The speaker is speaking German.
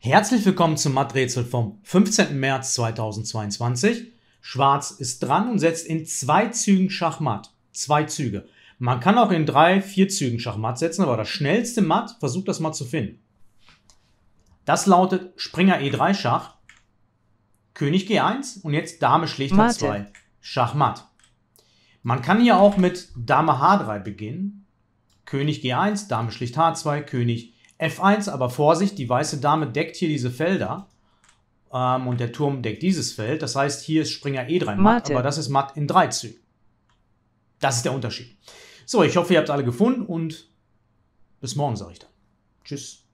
Herzlich willkommen zum Maträtsel vom 15. März 2022. Schwarz ist dran und setzt in zwei Zügen Schachmatt. Zwei Züge. Man kann auch in drei, vier Zügen Schachmatt setzen, aber das schnellste Matt versucht das mal zu finden. Das lautet Springer E3 Schach, König G1 und jetzt Dame schlägt H2. Schachmatt. Man kann hier auch mit Dame H3 beginnen. König G1, Dame schlicht H2, König G1. F1, aber Vorsicht, die weiße Dame deckt hier diese Felder ähm, und der Turm deckt dieses Feld. Das heißt, hier ist Springer E3 eh matt, Mate. aber das ist matt in drei Zügen. Das ist der Unterschied. So, ich hoffe, ihr habt alle gefunden und bis morgen, sage ich dann. Tschüss.